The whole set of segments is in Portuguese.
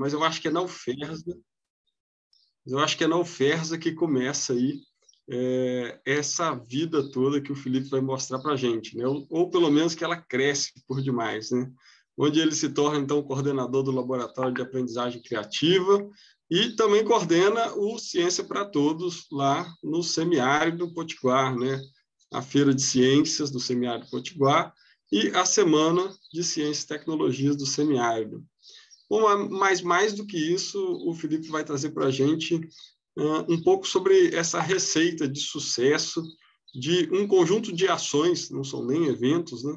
mas eu acho que é na UFERSA, eu acho que é na UFERSA que começa aí é, essa vida toda que o Felipe vai mostrar para a gente, né? ou, ou, pelo menos que ela cresce por demais, né? onde ele se torna, então, coordenador do Laboratório de Aprendizagem Criativa e também coordena o Ciência para Todos lá no semiárido Potiguar, né? a Feira de Ciências do Semiárido Potiguar e a Semana de Ciências e Tecnologias do Semiárido. Uma, mas mais do que isso, o Felipe vai trazer para a gente uh, um pouco sobre essa receita de sucesso de um conjunto de ações, não são nem eventos, né,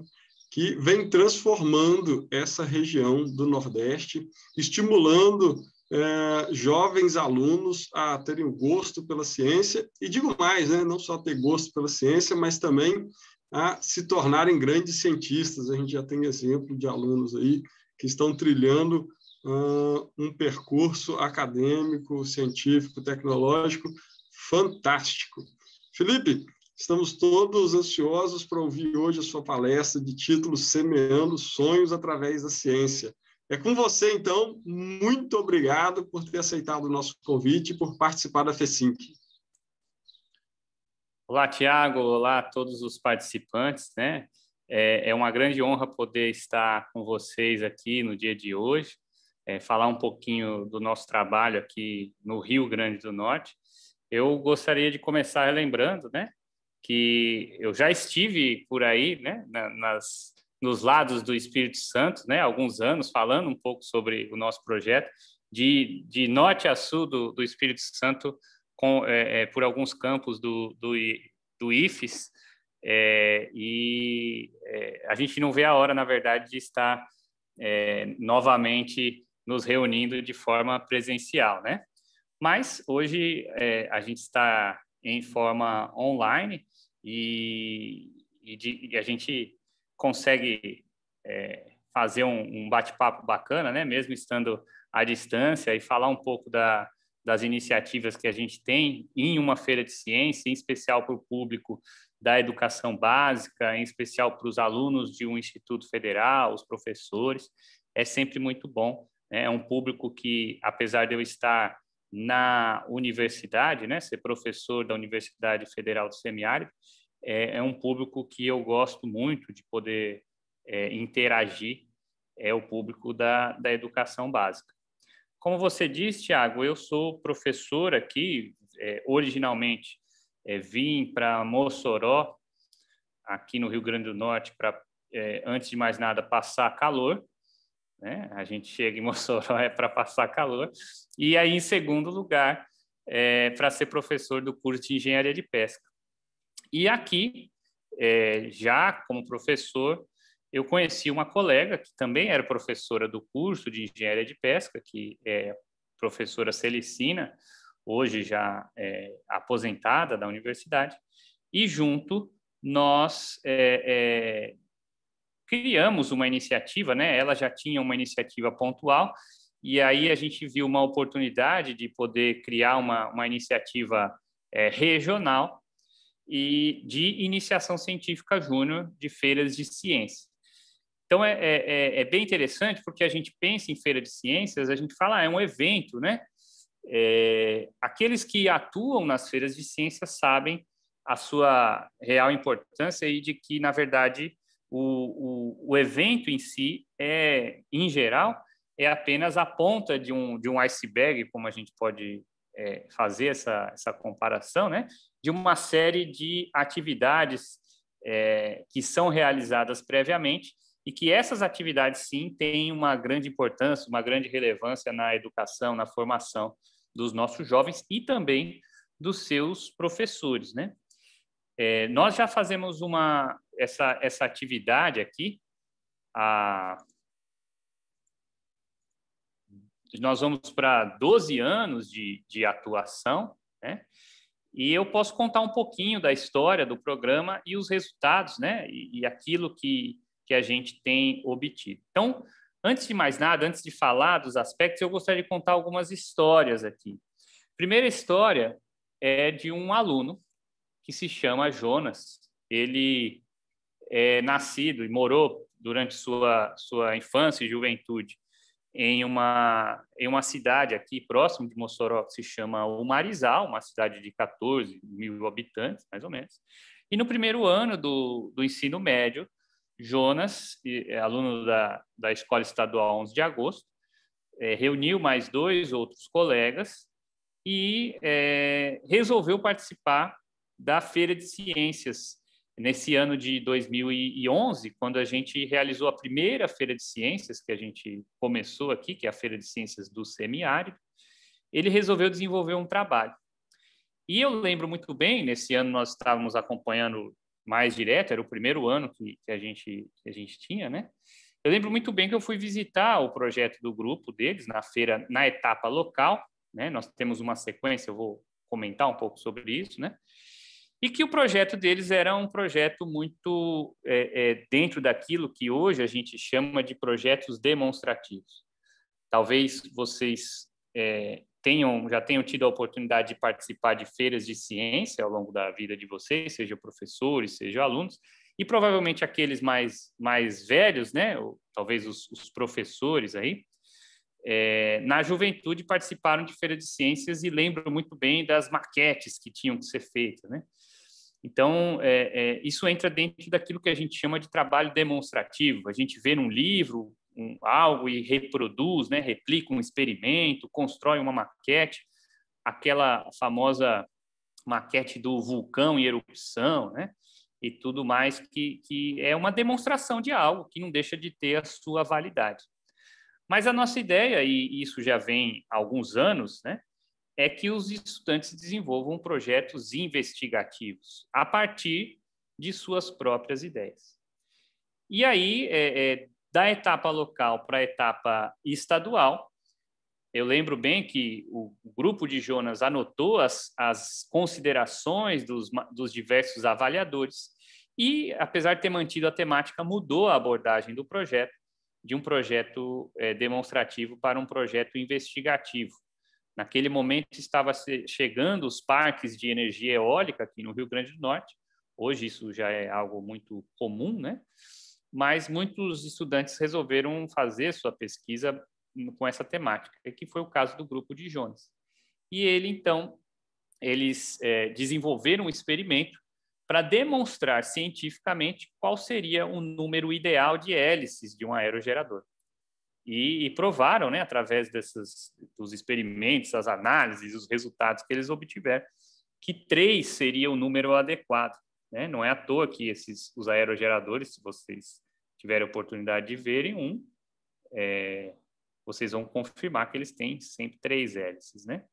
que vem transformando essa região do Nordeste, estimulando é, jovens alunos a terem o gosto pela ciência, e digo mais, né, não só ter gosto pela ciência, mas também a se tornarem grandes cientistas. A gente já tem exemplo de alunos aí que estão trilhando um percurso acadêmico, científico, tecnológico fantástico. Felipe, estamos todos ansiosos para ouvir hoje a sua palestra de título Semeando Sonhos através da Ciência. É com você, então, muito obrigado por ter aceitado o nosso convite e por participar da FECINC. Olá, Tiago, olá a todos os participantes, né? É, é uma grande honra poder estar com vocês aqui no dia de hoje é, falar um pouquinho do nosso trabalho aqui no Rio Grande do Norte, eu gostaria de começar lembrando, né, que eu já estive por aí, né, na, nas nos lados do Espírito Santo, né, alguns anos falando um pouco sobre o nosso projeto de, de norte a sul do, do Espírito Santo, com, é, é por alguns campos do, do, do IFES, é, e é, a gente não vê a hora, na verdade, de estar é, novamente nos reunindo de forma presencial, né? Mas hoje é, a gente está em forma online e, e, de, e a gente consegue é, fazer um, um bate-papo bacana, né? Mesmo estando à distância e falar um pouco da, das iniciativas que a gente tem em uma feira de ciência, em especial para o público da educação básica, em especial para os alunos de um instituto federal, os professores. É sempre muito bom né? É um público que, apesar de eu estar na universidade, né, ser professor da Universidade Federal do Semiárido, é, é um público que eu gosto muito de poder é, interagir, é o público da, da educação básica. Como você disse, Tiago, eu sou professor aqui, é, originalmente é, vim para Mossoró, aqui no Rio Grande do Norte, para, é, antes de mais nada, passar calor, né? A gente chega em Mossoró é para passar calor. E aí, em segundo lugar, é para ser professor do curso de engenharia de pesca. E aqui, é, já como professor, eu conheci uma colega que também era professora do curso de engenharia de pesca, que é professora Celicina, hoje já é, aposentada da universidade, e junto nós é, é criamos uma iniciativa, né? Ela já tinha uma iniciativa pontual e aí a gente viu uma oportunidade de poder criar uma, uma iniciativa é, regional e de iniciação científica júnior de feiras de ciência. Então é, é, é, é, bem interessante porque a gente pensa em feira de ciências, a gente fala ah, é um evento, né? É, aqueles que atuam nas feiras de ciências sabem a sua real importância e de que na verdade o, o, o evento em si é, em geral, é apenas a ponta de um, de um iceberg, como a gente pode é, fazer essa, essa comparação, né? de uma série de atividades é, que são realizadas previamente e que essas atividades, sim, têm uma grande importância, uma grande relevância na educação, na formação dos nossos jovens e também dos seus professores. Né? É, nós já fazemos uma, essa, essa atividade aqui, a, nós vamos para 12 anos de, de atuação, né? E eu posso contar um pouquinho da história do programa e os resultados, né? E, e aquilo que, que a gente tem obtido. Então, antes de mais nada, antes de falar dos aspectos, eu gostaria de contar algumas histórias aqui. Primeira história é de um aluno que se chama Jonas. Ele é, nascido e morou durante sua, sua infância e juventude em uma, em uma cidade aqui próximo de Mossoró que se chama Umarizal, uma cidade de 14 mil habitantes, mais ou menos. E no primeiro ano do, do ensino médio, Jonas, é, aluno da, da Escola Estadual 11 de Agosto, é, reuniu mais dois outros colegas e é, resolveu participar da Feira de Ciências nesse ano de 2011, quando a gente realizou a primeira feira de ciências que a gente começou aqui, que é a feira de ciências do semiárido, ele resolveu desenvolver um trabalho. E eu lembro muito bem, nesse ano nós estávamos acompanhando mais direto, era o primeiro ano que, que a, gente, que a gente tinha, né? Eu lembro muito bem que eu fui visitar o projeto do grupo deles na feira, na etapa local, né? Nós temos uma sequência, eu vou comentar um pouco sobre isso, né? e que o projeto deles era um projeto muito é, é, dentro daquilo que hoje a gente chama de projetos demonstrativos. Talvez vocês é, tenham já tenham tido a oportunidade de participar de feiras de ciência ao longo da vida de vocês, seja professores, seja alunos, e provavelmente aqueles mais, mais velhos, né, ou talvez os, os professores aí, é, na juventude participaram de feira de ciências e lembro muito bem das maquetes que tinham que ser feitas, né? Então, é, é, isso entra dentro daquilo que a gente chama de trabalho demonstrativo. A gente vê num livro um, algo e reproduz, né, replica um experimento, constrói uma maquete, aquela famosa maquete do vulcão em erupção, né? E tudo mais que, que é uma demonstração de algo que não deixa de ter a sua validade. Mas a nossa ideia, e isso já vem há alguns anos, né? é que os estudantes desenvolvam projetos investigativos a partir de suas próprias ideias. E aí, é, é, da etapa local para a etapa estadual, eu lembro bem que o grupo de Jonas anotou as, as considerações dos, dos diversos avaliadores e, apesar de ter mantido a temática, mudou a abordagem do projeto de um projeto é, demonstrativo para um projeto investigativo. Naquele momento estava chegando os parques de energia eólica aqui no Rio Grande do Norte. Hoje isso já é algo muito comum, né? Mas muitos estudantes resolveram fazer sua pesquisa com essa temática, que foi o caso do grupo de Jones. E ele então eles é, desenvolveram um experimento para demonstrar cientificamente qual seria o número ideal de hélices de um aerogerador e, e, provaram, né, através desses dos experimentos, as análises, os resultados que eles obtiveram, que três seria o número adequado. Né? Não é à toa que esses os aerogeradores, se vocês tiverem oportunidade de verem um, é, vocês vão confirmar que eles têm sempre três hélices, né?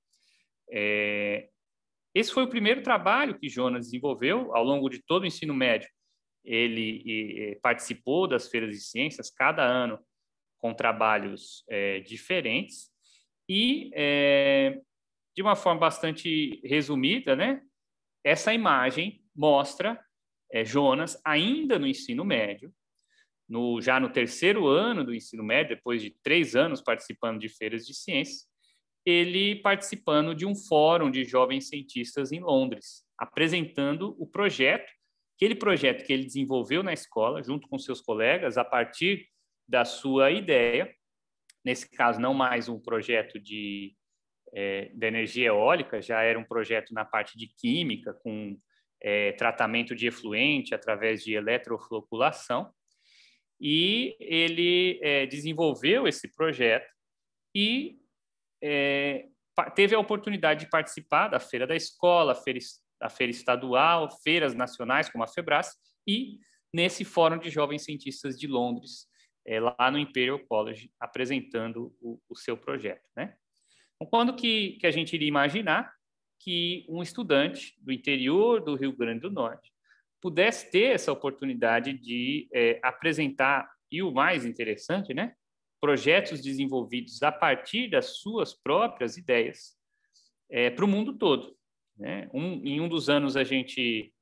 É, esse foi o primeiro trabalho que Jonas desenvolveu ao longo de todo o ensino médio. Ele e, participou das feiras de ciências cada ano com trabalhos é, diferentes e é, de uma forma bastante resumida, né? Essa imagem mostra é, Jonas ainda no ensino médio, no, já no terceiro ano do ensino médio, depois de três anos participando de feiras de ciência, ele participando de um fórum de jovens cientistas em Londres, apresentando o projeto, aquele projeto que ele desenvolveu na escola, junto com seus colegas, a partir da sua ideia, nesse caso não mais um projeto de, é, de energia eólica, já era um projeto na parte de química, com é, tratamento de efluente através de eletrofloculação, e ele é, desenvolveu esse projeto e é, teve a oportunidade de participar da feira da escola, a feira, a feira estadual, feiras nacionais como a Febras, e nesse Fórum de Jovens Cientistas de Londres, é, lá no Imperial College apresentando o, o seu projeto. Né? Então, quando que, que a gente iria imaginar que um estudante do interior do Rio Grande do Norte pudesse ter essa oportunidade de é, apresentar, e o mais interessante, né, projetos desenvolvidos a partir das suas próprias ideias é, para o mundo todo. Né? Um, em um dos anos a gente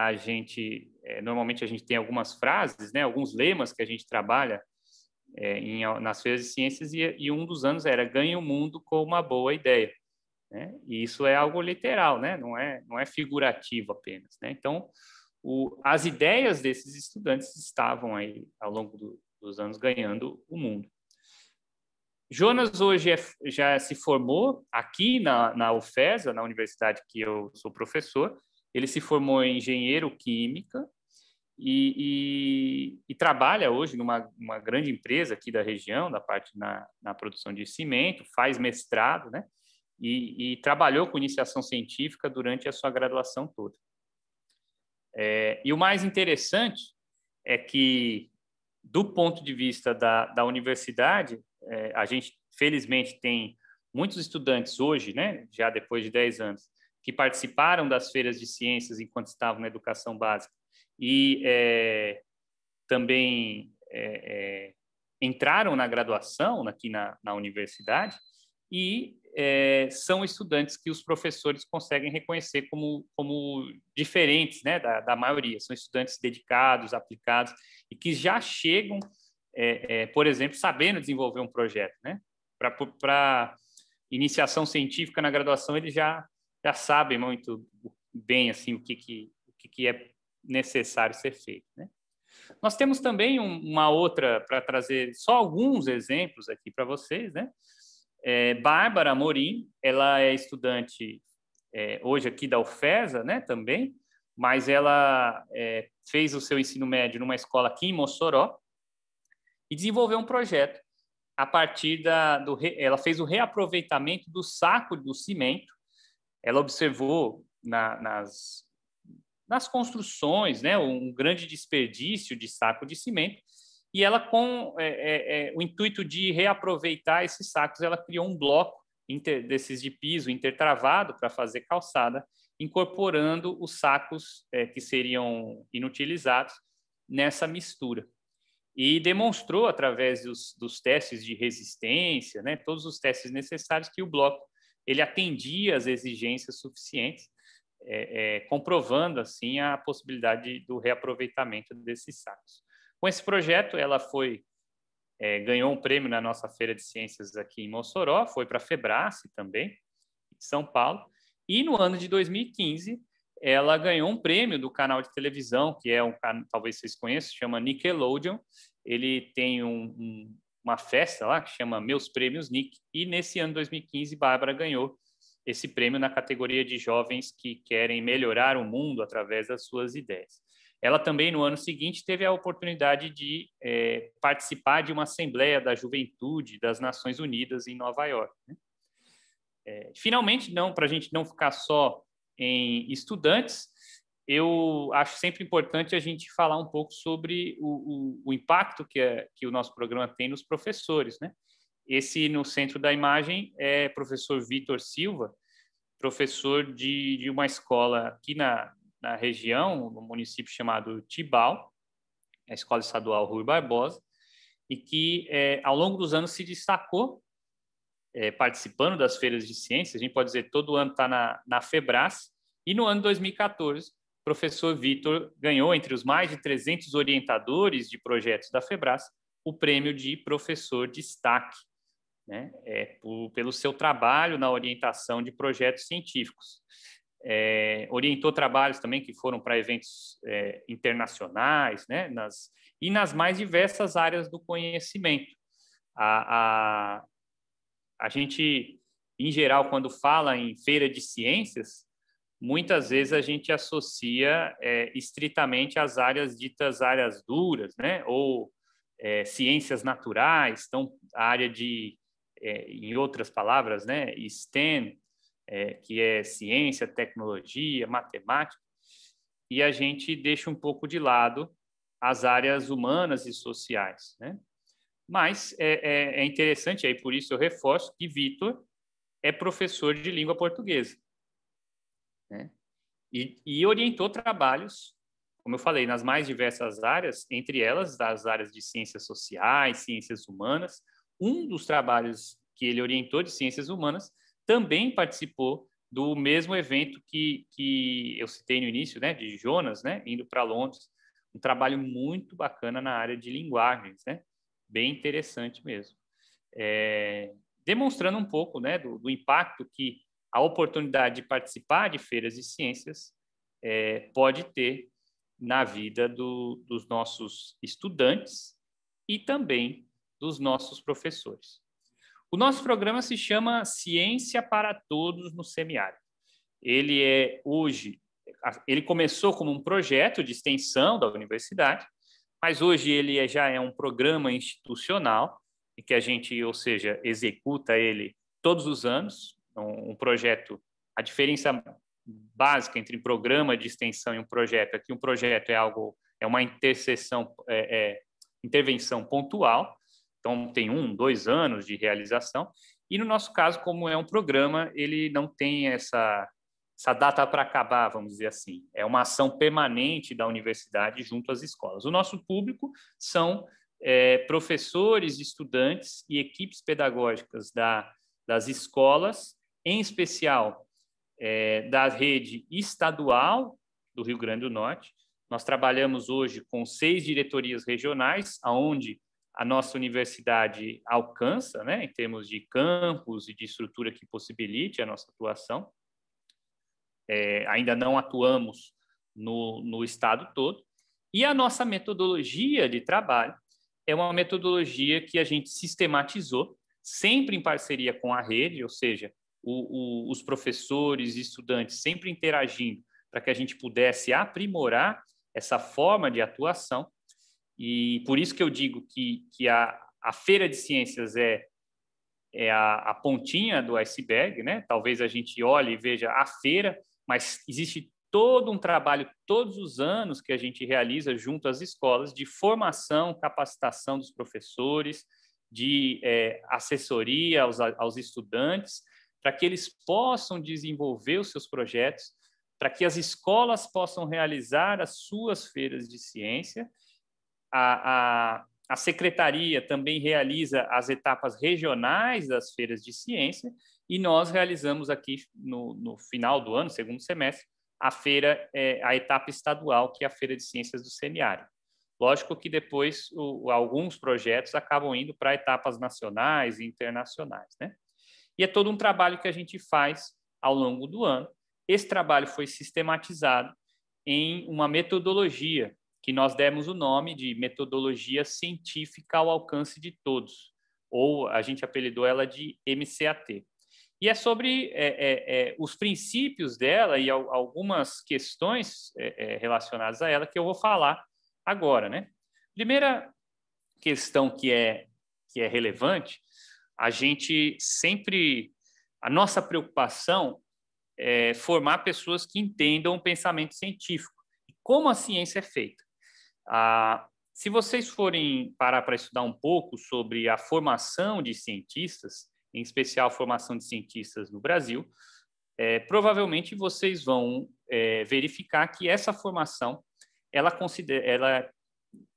a gente é, normalmente a gente tem algumas frases, né, alguns lemas que a gente trabalha é, em, nas feiras de ciências e, e, um dos anos era ganhe o mundo com uma boa ideia. Né? E isso é algo literal, né? não, é, não é figurativo apenas. Né? Então, o, as ideias desses estudantes estavam aí ao longo do, dos anos ganhando o mundo. Jonas hoje é, já se formou aqui na, na UFESA, na universidade que eu sou professor, ele se formou em engenheiro química e, e, e trabalha hoje numa uma grande empresa aqui da região, da parte na, na produção de cimento, faz mestrado, né? E, e, trabalhou com iniciação científica durante a sua graduação toda. É, e o mais interessante é que, do ponto de vista da, da universidade, é, a gente, felizmente, tem muitos estudantes hoje, né, já depois de 10 anos, que participaram das feiras de ciências enquanto estavam na educação básica e é, também é, é, entraram na graduação aqui na, na universidade e é, são estudantes que os professores conseguem reconhecer como, como diferentes né, da, da maioria. São estudantes dedicados, aplicados e que já chegam, é, é, por exemplo, sabendo desenvolver um projeto. Né? Para iniciação científica na graduação, eles já já sabem muito bem assim o que, que, o que, que é necessário ser feito. Né? Nós temos também uma outra, para trazer só alguns exemplos aqui para vocês. Né? É, Bárbara Morim, ela é estudante é, hoje aqui da UFESA né, também, mas ela é, fez o seu ensino médio numa escola aqui em Mossoró e desenvolveu um projeto a partir da, do, ela fez o reaproveitamento do saco do cimento ela observou na, nas, nas construções né, um grande desperdício de saco de cimento e ela, com é, é, é, o intuito de reaproveitar esses sacos, ela criou um bloco inter, desses de piso intertravado para fazer calçada, incorporando os sacos é, que seriam inutilizados nessa mistura. E demonstrou, através dos, dos testes de resistência, né, todos os testes necessários, que o bloco ele atendia as exigências suficientes, é, é, comprovando assim a possibilidade do reaproveitamento desses sacos. Com esse projeto, ela foi é, ganhou um prêmio na nossa feira de ciências aqui em Mossoró, foi para a Febrace também, em São Paulo, e no ano de 2015 ela ganhou um prêmio do canal de televisão que é um talvez vocês conheçam, chama Nickelodeon. Ele tem um, um uma festa lá que chama Meus Prêmios Nick, e nesse ano 2015 Bárbara ganhou esse prêmio na categoria de jovens que querem melhorar o mundo através das suas ideias. Ela também, no ano seguinte, teve a oportunidade de é, participar de uma Assembleia da Juventude das Nações Unidas em Nova York. Né? É, finalmente, não, para a gente não ficar só em estudantes, eu acho sempre importante a gente falar um pouco sobre o, o, o impacto que, é, que o nosso programa tem nos professores, né? Esse no centro da imagem é professor Vitor Silva, professor de, de uma escola aqui na, na região, no município chamado Tibau, a Escola Estadual Rui Barbosa, e que é, ao longo dos anos se destacou é, participando das feiras de ciências, a gente pode dizer todo ano está na, na FEBRAS, e no ano 2014 professor Vitor ganhou, entre os mais de 300 orientadores de projetos da FEBRAS, o prêmio de professor destaque, né? é, por, pelo seu trabalho na orientação de projetos científicos. É, orientou trabalhos também que foram para eventos é, internacionais, né? nas, e nas mais diversas áreas do conhecimento. A, a, a gente, em geral, quando fala em feira de ciências, muitas vezes a gente associa é, estritamente às áreas ditas áreas duras, né? Ou é, ciências naturais, então a área de, é, em outras palavras, né? STEM, é, que é ciência, tecnologia, matemática, e a gente deixa um pouco de lado as áreas humanas e sociais, né? Mas é, é, é interessante, aí por isso eu reforço que Vitor é professor de língua portuguesa. Né? E, e orientou trabalhos, como eu falei, nas mais diversas áreas, entre elas das áreas de ciências sociais, ciências humanas. Um dos trabalhos que ele orientou de ciências humanas também participou do mesmo evento que, que eu citei no início, né, de Jonas, né, indo para Londres, um trabalho muito bacana na área de linguagens, né, bem interessante mesmo, é, demonstrando um pouco, né, do, do impacto que a oportunidade de participar de feiras de ciências é, pode ter na vida do, dos nossos estudantes e também dos nossos professores. O nosso programa se chama Ciência para Todos no Semiárido. Ele é hoje, ele começou como um projeto de extensão da universidade, mas hoje ele é, já é um programa institucional e que a gente, ou seja, executa ele todos os anos um, projeto, a diferença básica entre um programa de extensão e um projeto é que um projeto é algo, é uma interseção, é, é, intervenção pontual, então tem um, dois anos de realização, e no nosso caso, como é um programa, ele não tem essa, essa data para acabar, vamos dizer assim. É uma ação permanente da universidade junto às escolas. O nosso público são é, professores, estudantes e equipes pedagógicas da, das escolas em especial é, da rede estadual do Rio Grande do Norte. Nós trabalhamos hoje com seis diretorias regionais, aonde a nossa universidade alcança, né, em termos de campus e de estrutura que possibilite a nossa atuação. É, ainda não atuamos no, no estado todo. E a nossa metodologia de trabalho é uma metodologia que a gente sistematizou, sempre em parceria com a rede, ou seja, o, o, os professores e estudantes sempre interagindo para que a gente pudesse aprimorar essa forma de atuação. E por isso que eu digo que, que a, a Feira de Ciências é, é a, a pontinha do iceberg, né? Talvez a gente olhe e veja a feira, mas existe todo um trabalho todos os anos que a gente realiza junto às escolas de formação, capacitação dos professores, de é, assessoria aos, aos estudantes para que eles possam desenvolver os seus projetos, para que as escolas possam realizar as suas feiras de ciência. A, a, a secretaria também realiza as etapas regionais das feiras de ciência e nós realizamos aqui no, no final do ano, segundo semestre, a feira, é, a etapa estadual, que é a Feira de Ciências do Semiário. Lógico que depois o, alguns projetos acabam indo para etapas nacionais e internacionais, né? E é todo um trabalho que a gente faz ao longo do ano. Esse trabalho foi sistematizado em uma metodologia que nós demos o nome de metodologia científica ao alcance de todos, ou a gente apelidou ela de MCAT. E é sobre é, é, é, os princípios dela e al algumas questões é, é, relacionadas a ela que eu vou falar agora, né? Primeira questão que é que é relevante a gente sempre, a nossa preocupação é formar pessoas que entendam o pensamento científico, como a ciência é feita. Ah, se vocês forem parar para estudar um pouco sobre a formação de cientistas, em especial a formação de cientistas no Brasil, é, provavelmente vocês vão é, verificar que essa formação ela, considera, ela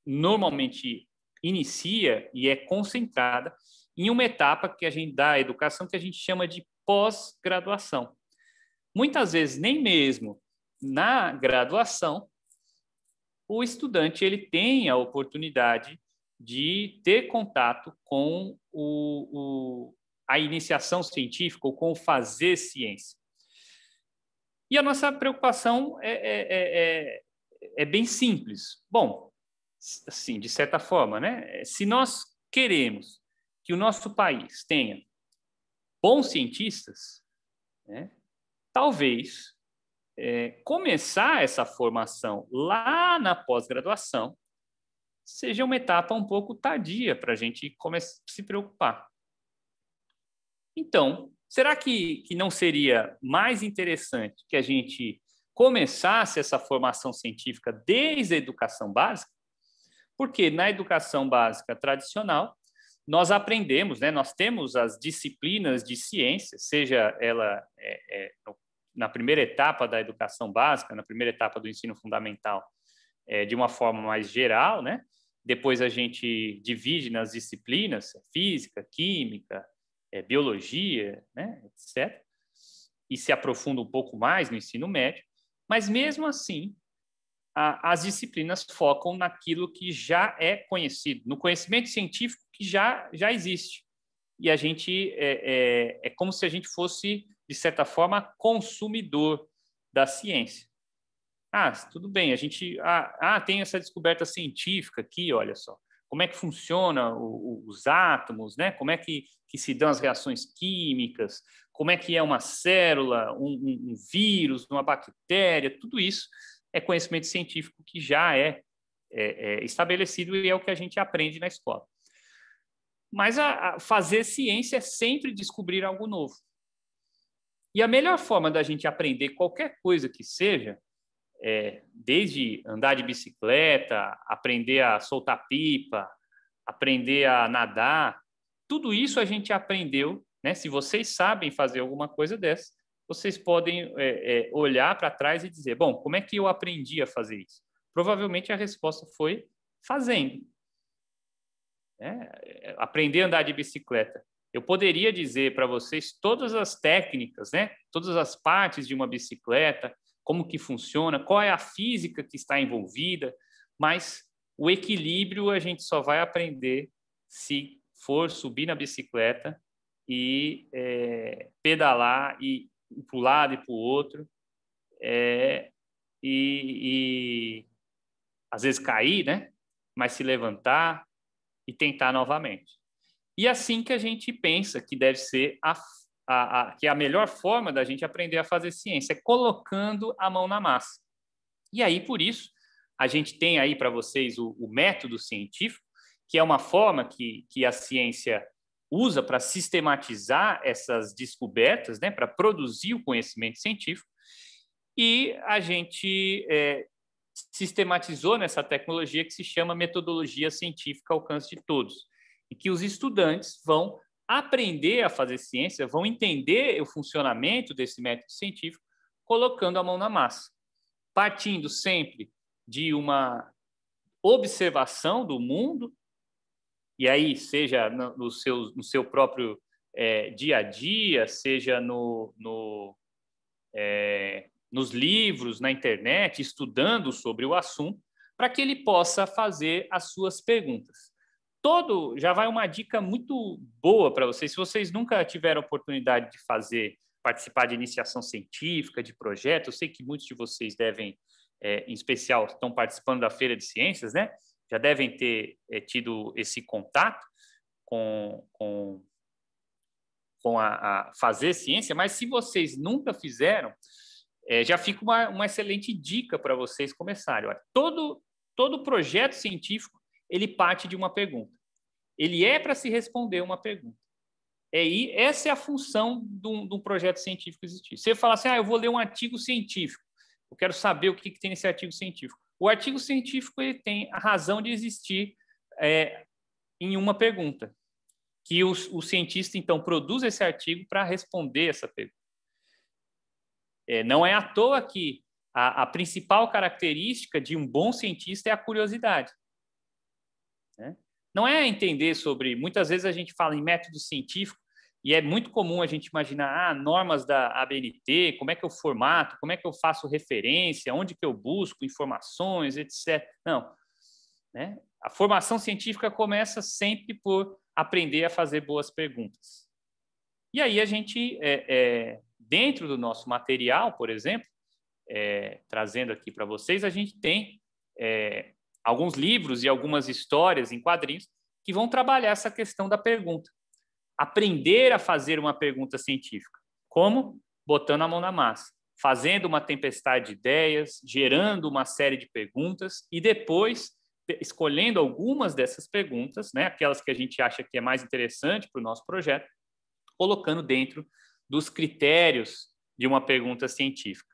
normalmente inicia e é concentrada em uma etapa que a gente dá à educação que a gente chama de pós-graduação. Muitas vezes nem mesmo na graduação o estudante ele tem a oportunidade de ter contato com o, o, a iniciação científica ou com o fazer ciência. E a nossa preocupação é, é, é, é, é bem simples. Bom, assim, de certa forma, né? Se nós queremos que o nosso país tenha bons cientistas, né, talvez é, começar essa formação lá na pós-graduação seja uma etapa um pouco tardia para a gente começar a se preocupar. Então, será que, que não seria mais interessante que a gente começasse essa formação científica desde a educação básica? Porque na educação básica tradicional, nós aprendemos, né? nós temos as disciplinas de ciência, seja ela é, é, na primeira etapa da educação básica, na primeira etapa do ensino fundamental, é, de uma forma mais geral, né? depois a gente divide nas disciplinas, física, química, é, biologia, né? etc., e se aprofunda um pouco mais no ensino médio, mas mesmo assim, a, as disciplinas focam naquilo que já é conhecido, no conhecimento científico que já, já existe. E a gente é, é, é como se a gente fosse, de certa forma, consumidor da ciência. Ah, tudo bem, a gente. Ah, ah, tem essa descoberta científica aqui, olha só. Como é que funciona o, o, os átomos, né? Como é que, que, se dão as reações químicas, como é que é uma célula, um, um, um vírus, uma bactéria, tudo isso é conhecimento científico que já é, é, é estabelecido e é o que a gente aprende na escola. Mas a, a fazer ciência é sempre descobrir algo novo. E a melhor forma da gente aprender qualquer coisa que seja, é, desde andar de bicicleta, aprender a soltar pipa, aprender a nadar, tudo isso a gente aprendeu, né? Se vocês sabem fazer alguma coisa dessa, vocês podem é, é, olhar para trás e dizer: bom, como é que eu aprendi a fazer isso? Provavelmente a resposta foi fazendo. É, é aprender a andar de bicicleta. Eu poderia dizer para vocês todas as técnicas, né? todas as partes de uma bicicleta, como que funciona, qual é a física que está envolvida, mas o equilíbrio a gente só vai aprender se for subir na bicicleta e é, pedalar e para um lado e para o outro, é, e, e às vezes cair, né? Mas se levantar e tentar novamente. E assim que a gente pensa que deve ser a, a, a, que é a melhor forma da gente aprender a fazer ciência, é colocando a mão na massa. E aí, por isso, a gente tem aí para vocês o, o, método científico, que é uma forma que, que a ciência usa para sistematizar essas descobertas, né, para produzir o conhecimento científico, e a gente é, sistematizou nessa tecnologia que se chama metodologia científica ao alcance de todos, e que os estudantes vão aprender a fazer ciência, vão entender o funcionamento desse método científico, colocando a mão na massa, partindo sempre de uma observação do mundo e aí, seja no, seu, no seu próprio é, dia a dia, seja no, no é, nos livros, na internet, estudando sobre o assunto, para que ele possa fazer as suas perguntas. Todo já vai uma dica muito boa para vocês. Se vocês nunca tiveram oportunidade de fazer, participar de iniciação científica, de projeto, eu sei que muitos de vocês devem, é, em especial, estão participando da feira de ciências, né? já devem ter é, tido esse contato com, com, com a, a, fazer ciência, mas se vocês nunca fizeram, é, já fica uma, uma excelente dica para vocês começarem. Olha, todo, todo projeto científico ele parte de uma pergunta. Ele é para se responder uma pergunta. É, e essa é a função de um, projeto científico existir. Você fala assim, ah, eu vou ler um artigo científico, eu quero saber o que, que tem nesse artigo científico. O artigo científico ele tem a razão de existir é, em uma pergunta, que o, o, cientista, então, produz esse artigo para responder essa pergunta. É, não é à toa que a, a, principal característica de um bom cientista é a curiosidade. Né? Não é entender sobre. Muitas vezes a gente fala em método científico, e é muito comum a gente imaginar ah, normas da ABNT, como é que eu formato, como é que eu faço referência, onde que eu busco informações, etc. Não. Né? A formação científica começa sempre por aprender a fazer boas perguntas. E aí a gente, é, é, dentro do nosso material, por exemplo, é, trazendo aqui para vocês, a gente tem é, alguns livros e algumas histórias em quadrinhos que vão trabalhar essa questão da pergunta aprender a fazer uma pergunta científica. Como? Botando a mão na massa, fazendo uma tempestade de ideias, gerando uma série de perguntas e depois escolhendo algumas dessas perguntas, né, aquelas que a gente acha que é mais interessante para o nosso projeto, colocando dentro dos critérios de uma pergunta científica.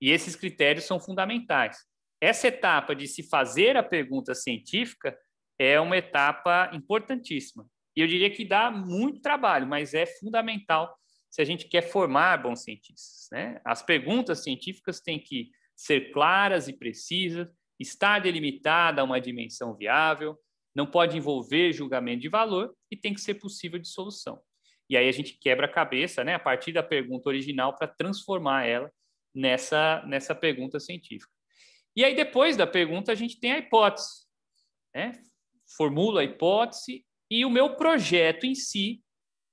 E esses critérios são fundamentais. Essa etapa de se fazer a pergunta científica é uma etapa importantíssima, e eu diria que dá muito trabalho, mas é fundamental se a gente quer formar bons cientistas. Né? As perguntas científicas têm que ser claras e precisas, estar delimitada a uma dimensão viável, não pode envolver julgamento de valor e tem que ser possível de solução. E aí a gente quebra a cabeça, né, a partir da pergunta original para transformar ela nessa nessa pergunta científica. E aí depois da pergunta a gente tem a hipótese, né? Formula a hipótese e o meu projeto em si,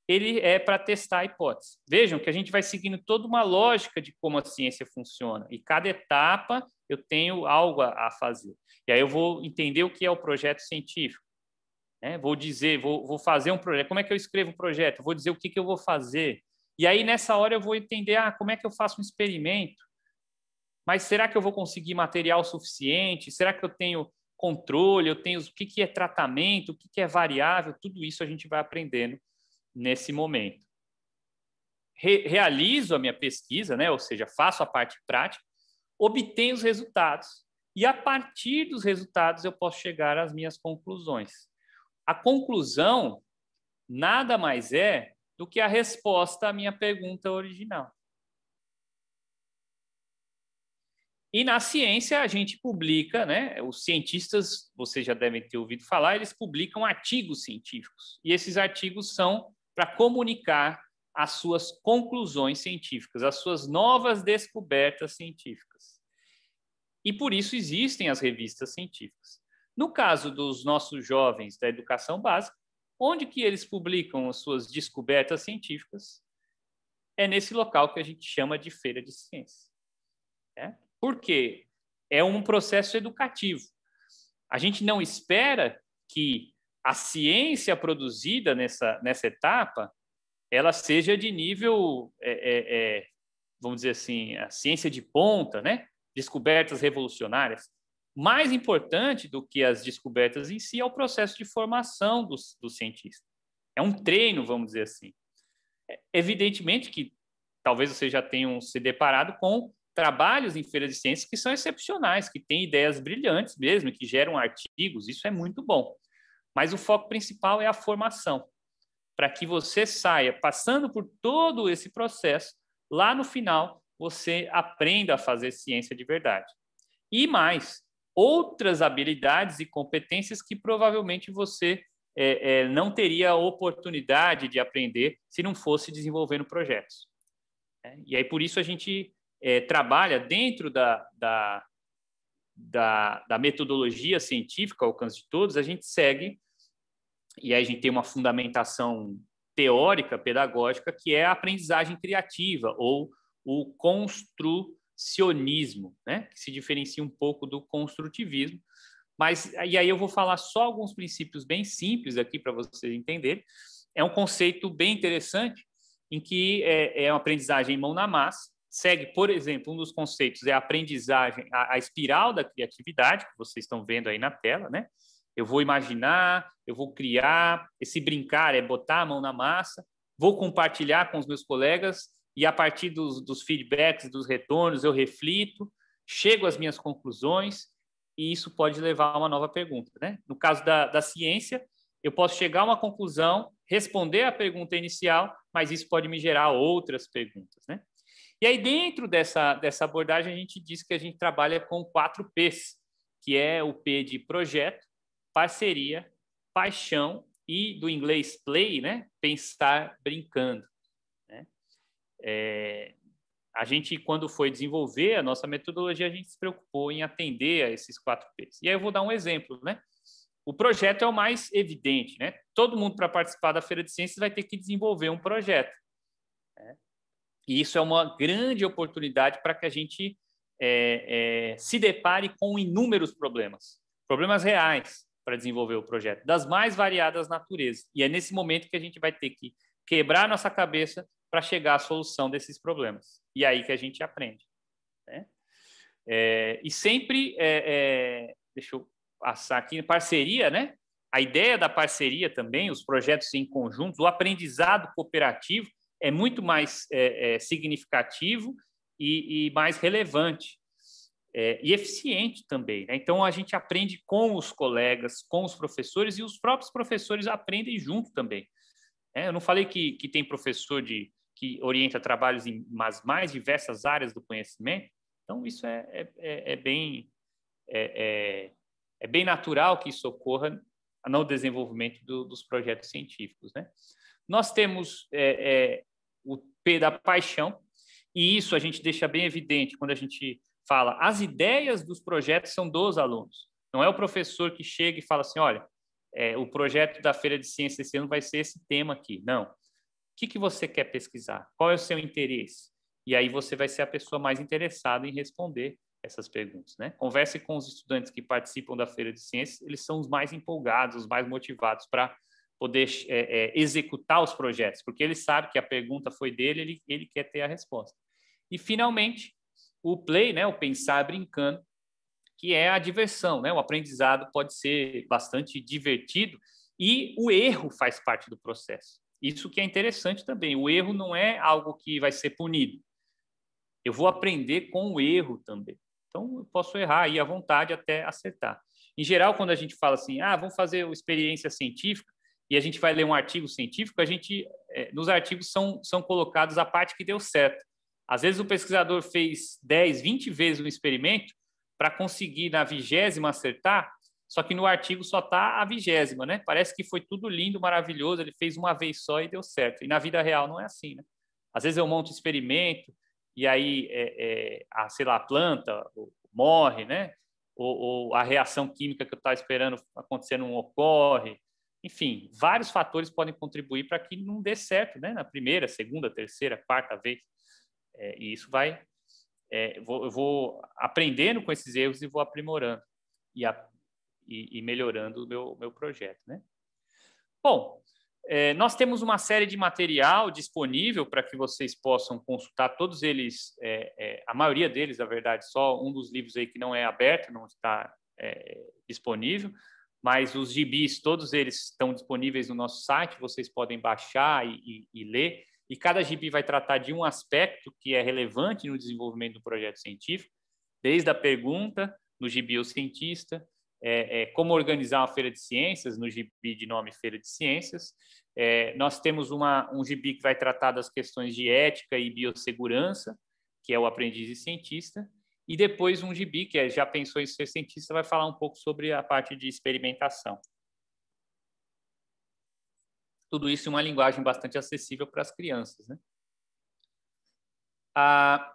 ele é para testar a hipótese. Vejam que a gente vai seguindo toda uma lógica de como a ciência funciona. E cada etapa eu tenho algo a, fazer. E aí eu vou entender o que é o projeto científico. Né? Vou dizer, vou, vou fazer um projeto. Como é que eu escrevo um projeto? Vou dizer o que, que eu vou fazer. E aí, nessa hora, eu vou entender ah, como é que eu faço um experimento. Mas será que eu vou conseguir material suficiente? Será que eu tenho controle, eu tenho o que, que é tratamento, o que, que é variável, tudo isso a gente vai aprendendo nesse momento. Re realizo a minha pesquisa, né? ou seja, faço a parte prática, obtenho os resultados. E a partir dos resultados eu posso chegar às minhas conclusões. A conclusão nada mais é do que a resposta à minha pergunta original. E na ciência a gente publica, né? Os cientistas, vocês já devem ter ouvido falar, eles publicam artigos científicos. E esses artigos são para comunicar as suas conclusões científicas, as suas novas descobertas científicas. E por isso existem as revistas científicas. No caso dos nossos jovens da educação básica, onde que eles publicam as suas descobertas científicas? É nesse local que a gente chama de feira de ciência. Né? Por quê? É um processo educativo. A gente não espera que a ciência produzida nessa, nessa etapa ela seja de nível, é, é, é, vamos dizer assim, a ciência de ponta, né? descobertas revolucionárias. Mais importante do que as descobertas em si é o processo de formação dos, cientistas. É um treino, vamos dizer assim. É, evidentemente que talvez você já tenha se deparado com trabalhos em feiras de ciências que são excepcionais, que têm ideias brilhantes mesmo, que geram artigos, isso é muito bom. Mas o foco principal é a formação, para que você saia passando por todo esse processo, lá no final você aprenda a fazer ciência de verdade. E mais, outras habilidades e competências que provavelmente você é, é, não teria a oportunidade de aprender se não fosse desenvolvendo projetos. É, e aí, por isso, a gente é, trabalha dentro da, da, da, da metodologia científica, ao alcance de todos, a gente segue, e aí a gente tem uma fundamentação teórica, pedagógica, que é a aprendizagem criativa ou o construcionismo, né? que se diferencia um pouco do construtivismo. Mas e aí eu vou falar só alguns princípios bem simples aqui para vocês entenderem. É um conceito bem interessante em que é, é uma aprendizagem mão na massa segue, por exemplo, um dos conceitos é a aprendizagem, a, a espiral da criatividade, que vocês estão vendo aí na tela, né? Eu vou imaginar, eu vou criar, esse brincar é botar a mão na massa, vou compartilhar com os meus colegas e a partir dos, dos feedbacks, dos retornos, eu reflito, chego às minhas conclusões e isso pode levar a uma nova pergunta. Né? No caso da, da ciência, eu posso chegar a uma conclusão, responder à pergunta inicial, mas isso pode me gerar outras perguntas. Né? E aí, dentro dessa, dessa abordagem, a gente diz que a gente trabalha com quatro Ps, que é o P de projeto, parceria, paixão e, do inglês, play, né? pensar brincando. Né? É, a gente, quando foi desenvolver a nossa metodologia, a gente se preocupou em atender a esses quatro P's. E aí eu vou dar um exemplo, né? O projeto é o mais evidente, né? Todo mundo, para participar da Feira de Ciências, vai ter que desenvolver um projeto. E isso é uma grande oportunidade para que a gente é, é, se depare com inúmeros problemas, problemas reais para desenvolver o projeto, das mais variadas naturezas. E é nesse momento que a gente vai ter que quebrar nossa cabeça para chegar à solução desses problemas. E é aí que a gente aprende. Né? É, e sempre, é, é deixa eu passar aqui, parceria, né? A ideia da parceria também, os projetos em conjunto, o aprendizado cooperativo, é muito mais é, é, significativo e, e, mais relevante é, e eficiente também. Né? Então a gente aprende com os colegas, com os professores e os próprios professores aprendem junto também. Né? eu não falei que, que tem professor de que orienta trabalhos em as mais diversas áreas do conhecimento. Então isso é, é, é, é bem é, é, é bem natural que isso ocorra no desenvolvimento do, dos projetos científicos, né? Nós temos é, é, o P da paixão, e isso a gente deixa bem evidente quando a gente fala as ideias dos projetos são dos alunos. Não é o professor que chega e fala assim, olha, é, o projeto da Feira de Ciência esse ano vai ser esse tema aqui. Não. O que, que você quer pesquisar? Qual é o seu interesse? E aí você vai ser a pessoa mais interessada em responder essas perguntas. Né? Converse com os estudantes que participam da Feira de Ciências, eles são os mais empolgados, os mais motivados para poder é, é, executar os projetos, porque ele sabe que a pergunta foi dele, ele, ele quer ter a resposta. E, finalmente, o play, né, o pensar brincando, que é a diversão. Né? O aprendizado pode ser bastante divertido e o erro faz parte do processo. Isso que é interessante também. O erro não é algo que vai ser punido. Eu vou aprender com o erro também. Então, eu posso errar aí à vontade até acertar. Em geral, quando a gente fala assim, ah, vamos fazer uma experiência científica, e a gente vai ler um artigo científico, a gente é, nos artigos são, são colocados a parte que deu certo. Às vezes o pesquisador fez 10, 20 vezes um experimento para conseguir na vigésima acertar, só que no artigo só está a vigésima, né? Parece que foi tudo lindo, maravilhoso, ele fez uma vez só e deu certo. E na vida real não é assim, né? Às vezes eu monto um experimento e aí, é, é, a, sei lá, a planta morre, né? Ou, ou a reação química que eu estava esperando acontecer não ocorre enfim, vários fatores podem contribuir para que não dê certo, né? Na primeira, segunda, terceira, quarta vez. É, e isso vai. É, vou, eu vou aprendendo com esses erros e vou aprimorando e, a, e, e melhorando o meu, meu projeto, né? Bom, é, nós temos uma série de material disponível para que vocês possam consultar todos eles, é, é, a maioria deles, na verdade, só um dos livros aí que não é aberto, não está é, disponível, mas os gibis, todos eles estão disponíveis no nosso site, vocês podem baixar e, e, e, ler. E cada gibi vai tratar de um aspecto que é relevante no desenvolvimento do projeto científico, desde a pergunta, no gibi o cientista, é, é, como organizar uma feira de ciências, no gibi de nome Feira de Ciências. É, nós temos uma, um gibi que vai tratar das questões de ética e biossegurança, que é o aprendiz e cientista. E depois um gibi, que é, já pensou em ser cientista, vai falar um pouco sobre a parte de experimentação. Tudo isso em uma linguagem bastante acessível para as crianças. Né? Ah,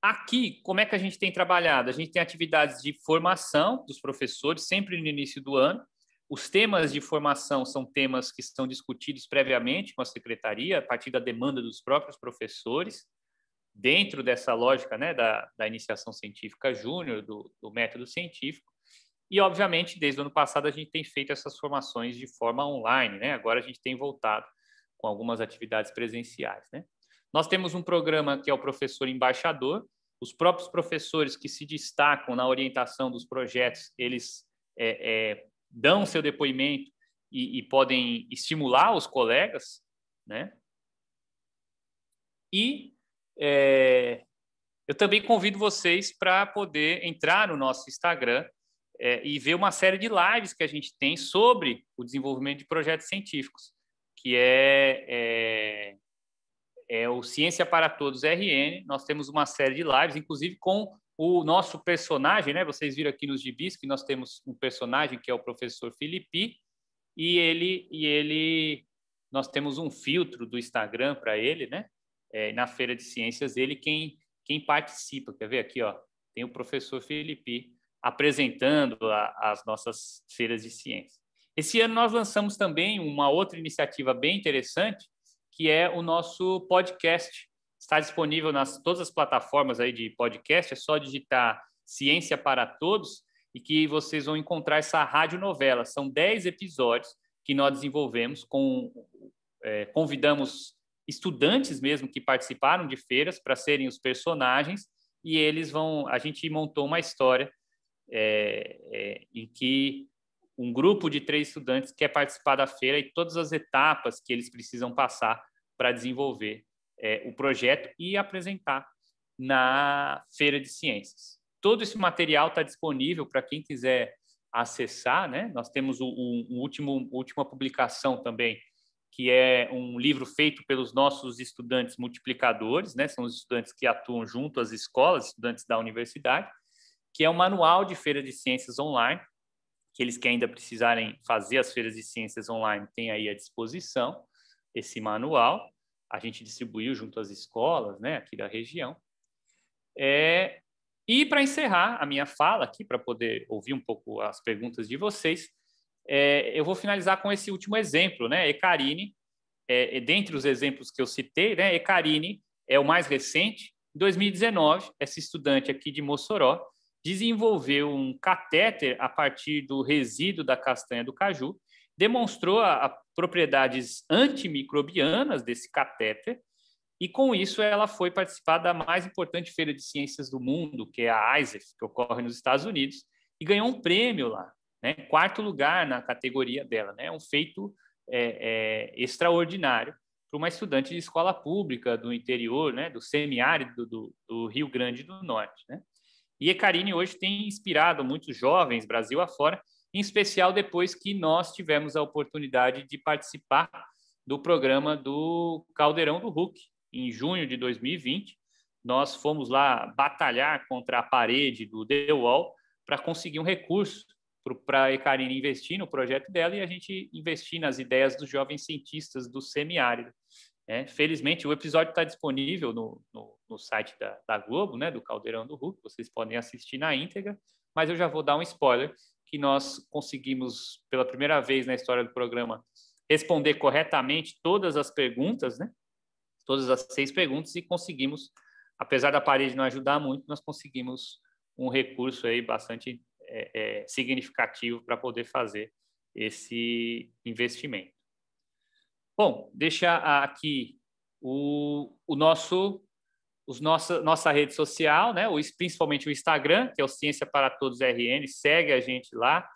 aqui, como é que a gente tem trabalhado? A gente tem atividades de formação dos professores, sempre no início do ano. Os temas de formação são temas que são discutidos previamente com a secretaria, a partir da demanda dos próprios professores dentro dessa lógica né, da, da iniciação científica júnior, do, do, método científico. E, obviamente, desde o ano passado a gente tem feito essas formações de forma online, né? agora a gente tem voltado com algumas atividades presenciais. Né? Nós temos um programa que é o Professor Embaixador, os próprios professores que se destacam na orientação dos projetos, eles é, é, dão seu depoimento e, e podem estimular os colegas, né? E é, eu também convido vocês para poder entrar no nosso Instagram é, e ver uma série de lives que a gente tem sobre o desenvolvimento de projetos científicos, que é, é, é o Ciência para Todos RN. Nós temos uma série de lives, inclusive com o nosso personagem, né? Vocês viram aqui nos gibis que nós temos um personagem que é o professor Felipe e ele e ele nós temos um filtro do Instagram para ele, né? é, na Feira de Ciências, ele quem, quem participa. Quer ver aqui, ó, tem o professor Felipe apresentando a, as nossas feiras de ciência. Esse ano nós lançamos também uma outra iniciativa bem interessante, que é o nosso podcast. Está disponível nas todas as plataformas aí de podcast, é só digitar Ciência para Todos e que vocês vão encontrar essa radionovela. São 10 episódios que nós desenvolvemos, com, é, convidamos estudantes mesmo que participaram de feiras para serem os personagens e eles vão. A gente montou uma história é, é, em que um grupo de três estudantes quer participar da feira e todas as etapas que eles precisam passar para desenvolver é, o projeto e apresentar na feira de ciências. Todo esse material está disponível para quem quiser acessar, né? Nós temos o, o, o último última publicação também que é um livro feito pelos nossos estudantes multiplicadores, né? são os estudantes que atuam junto às escolas, estudantes da universidade, que é um manual de feira de ciências online, que eles que ainda precisarem fazer as feiras de ciências online têm aí à disposição esse manual. A gente distribuiu junto às escolas, né, aqui da região. É... e para encerrar a minha fala aqui, para poder ouvir um pouco as perguntas de vocês, é, eu vou finalizar com esse último exemplo, né? Ecarine, é, é, dentre os exemplos que eu citei, né? Ecarine é o mais recente. Em 2019, essa estudante aqui de Mossoró desenvolveu um catéter a partir do resíduo da castanha do caju, demonstrou a, a propriedades antimicrobianas desse catéter e com isso ela foi participar da mais importante feira de ciências do mundo, que é a ISEF, que ocorre nos Estados Unidos, e ganhou um prêmio lá. Né? Quarto lugar na categoria dela, né? um feito é, é, extraordinário para uma estudante de escola pública do interior, né? do semiárido do, do Rio Grande do Norte. Né? E Ecarine hoje tem inspirado muitos jovens, Brasil afora, em especial depois que nós tivemos a oportunidade de participar do programa do Caldeirão do Hulk, em junho de 2020. Nós fomos lá batalhar contra a parede do The Wall para conseguir um recurso para a Ecarina investir no projeto dela e a gente investir nas ideias dos jovens cientistas do semiárido. Né? felizmente, o episódio está disponível no, no, no site da, da, Globo, né, do Caldeirão do Hulk, vocês podem assistir na íntegra, mas eu já vou dar um spoiler, que nós conseguimos, pela primeira vez na história do programa, responder corretamente todas as perguntas, né, todas as seis perguntas, e conseguimos, apesar da parede não ajudar muito, nós conseguimos um recurso aí bastante é, é, significativo para poder fazer esse investimento. Bom, deixa aqui o, o nosso os nossa, nossa rede social, né? O, principalmente o Instagram, que é o Ciência para Todos RN, segue a gente lá,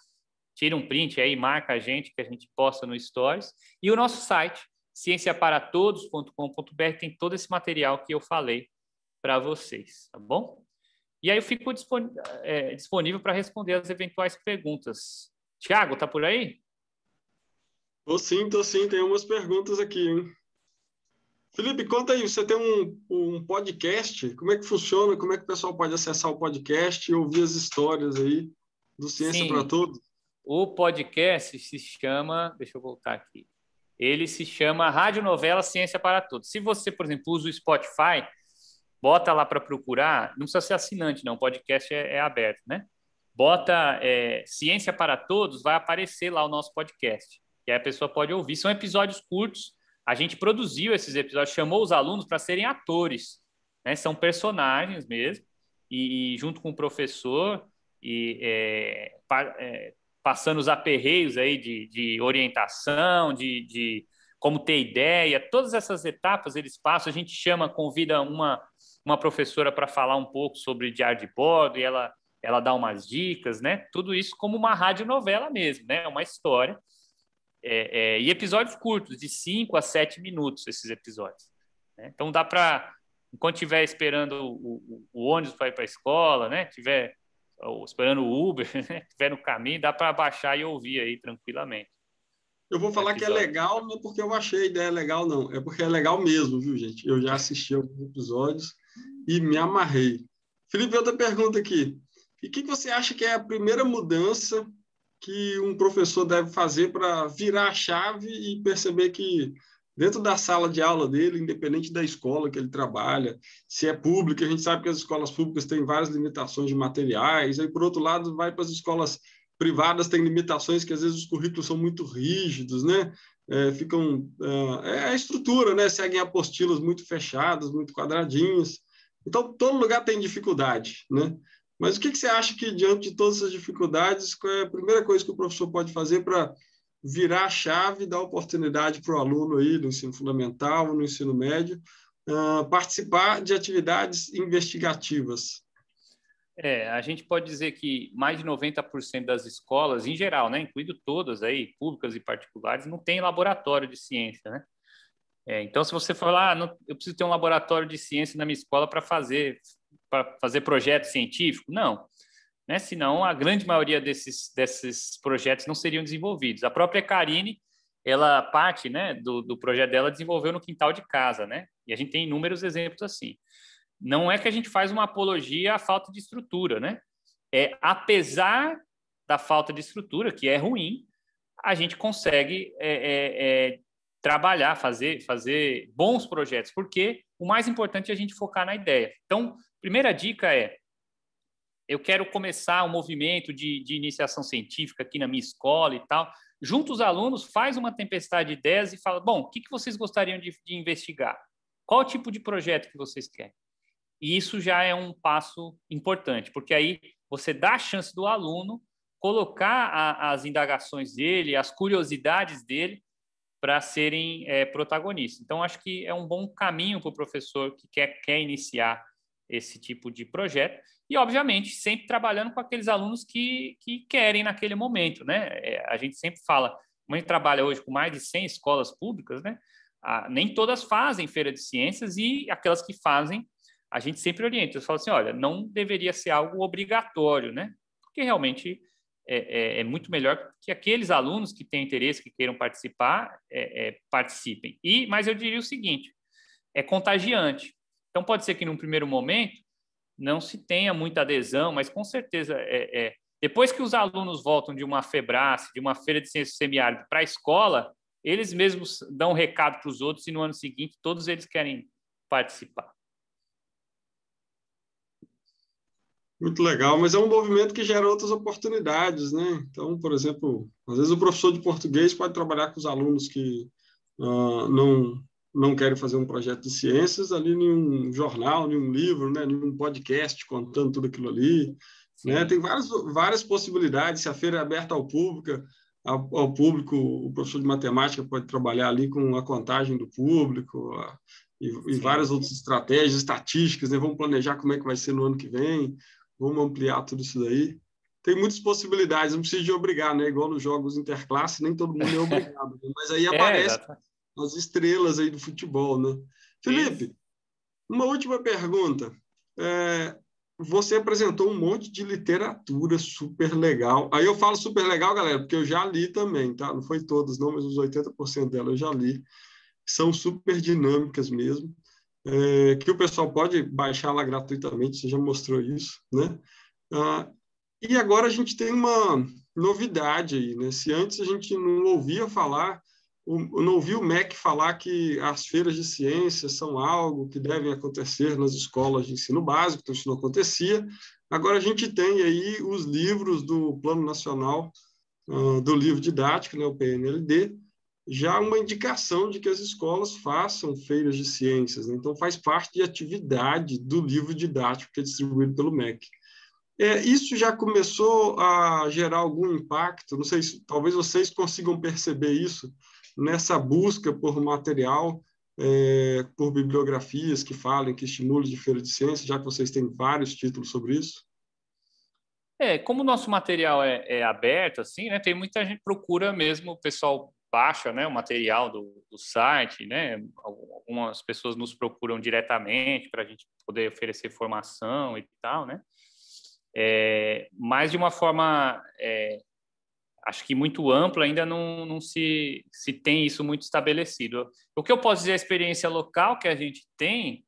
tira um print aí, marca a gente, que a gente posta no Stories. E o nosso site, cienciaparatodos.com.br, tem todo esse material que eu falei para vocês, tá bom? E aí eu fico eh, disponível para responder as eventuais perguntas. Tiago, tá por aí? Tô sim, tô sim. Tem umas perguntas aqui, hein? Felipe, conta aí, você tem um, um podcast, como é que funciona, como é que o pessoal pode acessar o podcast e ouvir as histórias aí do Ciência para Todos? O podcast se chama, deixa eu voltar aqui, ele se chama Rádio Novela Ciência para Todos. Se você, por exemplo, usa o Spotify, bota lá para procurar, não precisa ser assinante, não, o podcast é, é aberto, né? Bota é, Ciência para Todos, vai aparecer lá o nosso podcast. E aí a pessoa pode ouvir. São episódios curtos. A gente produziu esses episódios, chamou os alunos para serem atores, né? São personagens mesmo. E, e junto com o professor, e é, pa, é, passando os aperreios aí de, de orientação, de, de como ter ideia, todas essas etapas eles passam. A gente chama, convida uma uma professora para falar um pouco sobre diário de bordo e ela, ela dá umas dicas, né? Tudo isso como uma radionovela mesmo, né? É uma história. É, é, e episódios curtos, de 5 a 7 minutos, esses episódios. Né? Então dá para, enquanto estiver esperando o, o, o ônibus para ir para a escola, né? Tiver ou, esperando o Uber, né? tiver no caminho, dá para baixar e ouvir aí tranquilamente. Eu vou falar episódio. que é legal, não é porque eu achei a ideia legal, não. É porque é legal mesmo, viu, gente? Eu já assisti alguns episódios e me amarrei. Felipe, outra pergunta aqui. E o que, que você acha que é a primeira mudança que um professor deve fazer para virar a chave e perceber que dentro da sala de aula dele, independente da escola que ele trabalha, se é pública, a gente sabe que as escolas públicas têm várias limitações de materiais, aí por outro lado vai para as escolas privadas tem limitações que às vezes os currículos são muito rígidos, né? É, ficam ah, é a estrutura, né? Seguem apostilas muito fechadas, muito quadradinhas. Então, todo lugar tem dificuldade, né? Mas o que, que você acha que, diante de todas essas dificuldades, qual é a primeira coisa que o professor pode fazer para virar a chave e dar oportunidade para o aluno aí no ensino fundamental, no ensino médio, uh, participar de atividades investigativas? É, a gente pode dizer que mais de 90% das escolas, em geral, né, incluindo todas aí, públicas e particulares, não tem laboratório de ciência, né? É, então, se você falar, ah, não, eu preciso ter um laboratório de ciência na minha escola para fazer para fazer projeto científico, não. Né? Senão, a grande maioria desses, desses projetos não seriam desenvolvidos. A própria Karine, ela parte né, do, do projeto dela, desenvolveu no quintal de casa, né? E a gente tem inúmeros exemplos assim. Não é que a gente faz uma apologia à falta de estrutura, né? É, apesar da falta de estrutura, que é ruim, a gente consegue é, é, é trabalhar, fazer, fazer bons projetos, porque o mais importante é a gente focar na ideia. Então, primeira dica é: eu quero começar um movimento de, de iniciação científica aqui na minha escola e tal. Junta os alunos, faz uma tempestade de ideias e fala: bom, o que, que vocês gostariam de, de investigar? Qual tipo de projeto que vocês querem? E isso já é um passo importante, porque aí você dá a chance do aluno colocar a, as indagações dele, as curiosidades dele, para serem é, protagonistas. Então, acho que é um bom caminho para o professor que quer, quer iniciar esse tipo de projeto. E, obviamente, sempre trabalhando com aqueles alunos que, que querem naquele momento. Né? É, a gente sempre fala, como a gente trabalha hoje com mais de 100 escolas públicas, né? Ah, nem todas fazem feira de ciências e aquelas que fazem, a gente sempre orienta. Eu falo assim, olha, não deveria ser algo obrigatório, né? Porque realmente é, é, é, muito melhor que aqueles alunos que têm interesse, que queiram participar, é, é, participem. E, mas eu diria o seguinte: é contagiante. Então, pode ser que num primeiro momento não se tenha muita adesão, mas com certeza é. é depois que os alunos voltam de uma febrace, de uma feira de ciências semiárido para a escola, eles mesmos dão um recado para os outros e no ano seguinte todos eles querem participar. Muito legal, mas é um movimento que gera outras oportunidades, né? Então, por exemplo, às vezes o professor de português pode trabalhar com os alunos que uh, não não querem fazer um projeto de ciências ali em um jornal, em um livro, né? Em um podcast contando tudo aquilo ali, né? Tem várias várias possibilidades. Se a feira é aberta ao público, ao público, o professor de matemática pode trabalhar ali com a contagem do público a, e, e, várias outras estratégias, estatísticas, né? Vamos planejar como é que vai ser no ano que vem. Vamos ampliar tudo isso daí. Tem muitas possibilidades, não precisa de obrigar, né? Igual nos jogos interclasse, nem todo mundo é obrigado. Né? mas aí aparecem é, as estrelas aí do futebol, né? Felipe, isso. uma última pergunta. É, você apresentou um monte de literatura super legal. Aí eu falo super legal, galera, porque eu já li também, tá? Não foi todas, não, mas os 80% dela eu já li. São super dinâmicas mesmo é, que o pessoal pode baixar lá gratuitamente, você já mostrou isso, né? Ah, e agora a gente tem uma novidade aí, né? Se antes a gente não ouvia falar, não ouvia o MEC falar que as feiras de ciência são algo que devem acontecer nas escolas de ensino básico, então isso não acontecia, agora a gente tem aí os livros do Plano Nacional, ah, do Livro Didático, né, o PNLD, já uma indicação de que as escolas façam feiras de ciências, né? então faz parte de atividade do livro didático que é distribuído pelo MEC. É, isso já começou a gerar algum impacto, não sei talvez vocês consigam perceber isso nessa busca por material, é, por bibliografias que falem, que estimulem de feira de ciências, já que vocês têm vários títulos sobre isso. É, como o nosso material é, é aberto, assim, né, tem muita gente procura mesmo, o pessoal baixa né, o material do, do site, né? Algumas pessoas nos procuram diretamente para a gente poder oferecer formação e tal, né? É, mas de uma forma, é, acho que muito ampla, ainda não, não se, se tem isso muito estabelecido. O que eu posso dizer, a experiência local que a gente tem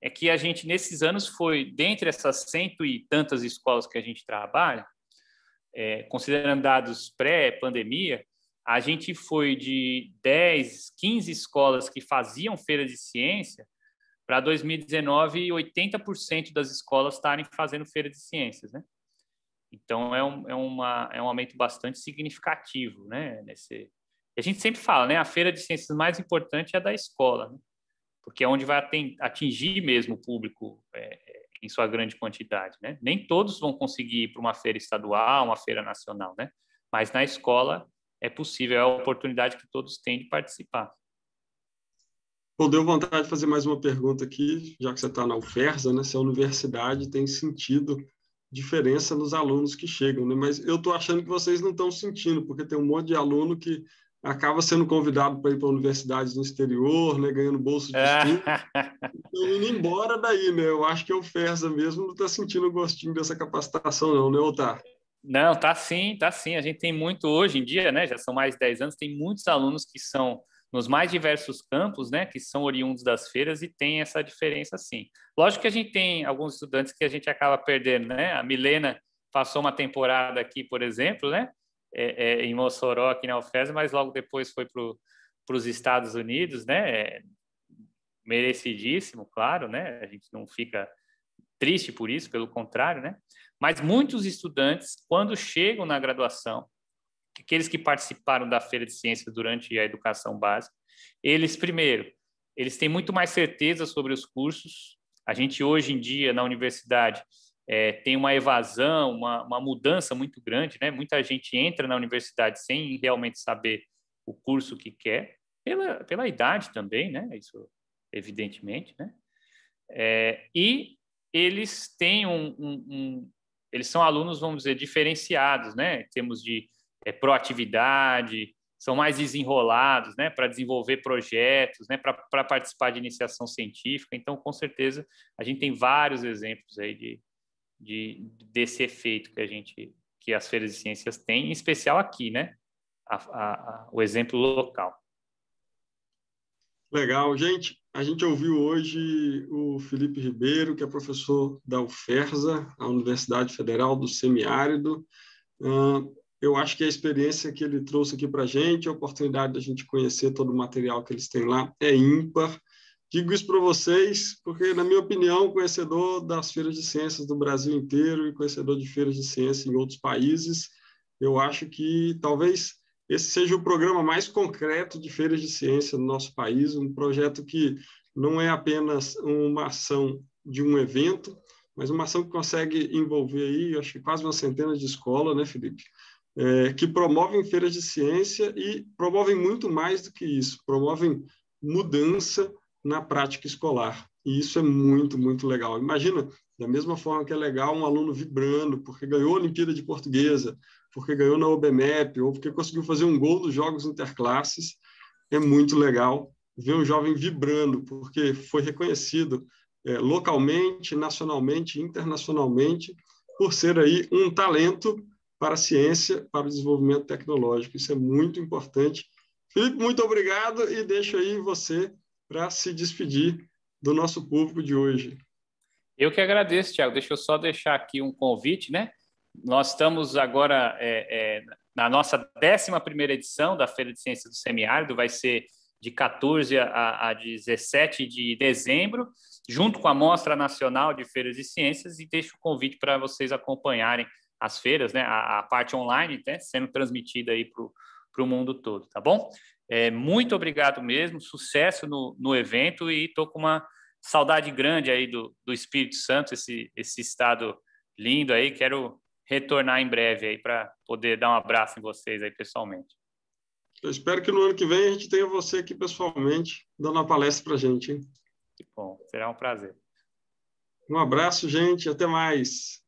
é que a gente, nesses anos, foi, dentre essas cento e tantas escolas que a gente trabalha, é, considerando dados pré-pandemia, a gente foi de 10, 15 escolas que faziam feira de ciência para 2019, 80% das escolas estarem fazendo feira de ciências, né? Então, é um, é, uma, é um aumento bastante significativo, né? Nesse... A gente sempre fala, né? A feira de ciências mais importante é a da escola, né? porque é onde vai atingir mesmo o público é, é, em sua grande quantidade, né? Nem todos vão conseguir ir para uma feira estadual, uma feira nacional, né? Mas na escola é possível, é a oportunidade que todos têm de participar. Bom, deu vontade de fazer mais uma pergunta aqui, já que você está na UFERSA, né? Se a universidade tem sentido diferença nos alunos que chegam, né? Mas eu estou achando que vocês não estão sentindo, porque tem um monte de aluno que acaba sendo convidado para ir para universidades no exterior, né, ganhando bolsa de estudo, indo embora daí, né? Eu acho que a UFERSA mesmo não está sentindo o gostinho dessa capacitação não, né, Otário? Não, tá sim, tá sim. A gente tem muito hoje em dia, né? Já são mais de 10 anos, tem muitos alunos que são nos mais diversos campos, né, que são oriundos das feiras e tem essa diferença sim. Lógico que a gente tem alguns estudantes que a gente acaba perdendo, né? A Milena passou uma temporada aqui, por exemplo, né, é, é, em Mossoró, aqui na UFES, mas logo depois foi para os Estados Unidos, né? É, merecidíssimo, claro, né? A gente não fica triste por isso, pelo contrário, né? Mas muitos estudantes, quando chegam na graduação, aqueles que participaram da feira de ciências durante a educação básica, eles primeiro, eles têm muito mais certeza sobre os cursos. A gente hoje em dia na universidade é, tem uma evasão, uma, uma mudança muito grande, né? Muita gente entra na universidade sem realmente saber o curso que quer, pela, pela idade também, né? Isso evidentemente, né? É, e eles têm um, um, um, eles são alunos, vamos dizer, diferenciados, né? Em termos de é, proatividade, são mais desenrolados, né? Para desenvolver projetos, né? Para participar de iniciação científica. Então, com certeza, a gente tem vários exemplos aí de, de desse efeito que a gente, que as feiras de ciências têm, em especial aqui, né? A, a, a, o exemplo local. Legal, gente. A gente ouviu hoje o Felipe Ribeiro, que é professor da UFERSA, a Universidade Federal do Semiárido. Eu acho que a experiência que ele trouxe aqui para a gente, a oportunidade da gente conhecer todo o material que eles têm lá, é ímpar. Digo isso para vocês, porque, na minha opinião, conhecedor das feiras de ciências do Brasil inteiro e conhecedor de feiras de ciência em outros países, eu acho que talvez esse seja o programa mais concreto de feiras de ciência no nosso país, um projeto que não é apenas uma ação de um evento, mas uma ação que consegue envolver aí, acho que quase uma centena de escolas, né, Felipe? É, que promovem feiras de ciência e promovem muito mais do que isso, promovem mudança na prática escolar. E isso é muito, muito legal. Imagina, da mesma forma que é legal um aluno vibrando porque ganhou a Olimpíada de Portuguesa, porque ganhou na OBMEP ou porque conseguiu fazer um gol dos jogos interclasses. É muito legal ver um jovem vibrando, porque foi reconhecido é, localmente, nacionalmente, internacionalmente, por ser aí um talento para a ciência, para o desenvolvimento tecnológico. Isso é muito importante. Felipe, muito obrigado e deixo aí você para se despedir do nosso público de hoje. Eu que agradeço, Tiago. Deixa eu só deixar aqui um convite, né? Nós estamos agora é, é, na nossa 11 edição da Feira de Ciências do Semiárido, vai ser de 14 a, a 17 de dezembro, junto com a Mostra Nacional de Feiras de Ciências, e deixo o convite para vocês acompanharem as feiras, né, a, a parte online, né, sendo transmitida aí para o mundo todo, tá bom? É, muito obrigado mesmo, sucesso no, no evento e estou com uma saudade grande aí do, do Espírito Santo, esse, esse estado lindo aí. Quero retornar em breve aí para poder dar um abraço em vocês aí pessoalmente. Eu espero que no ano que vem a gente tenha você aqui pessoalmente dando uma palestra para a gente. Hein? Que bom, será um prazer. Um abraço, gente, até mais.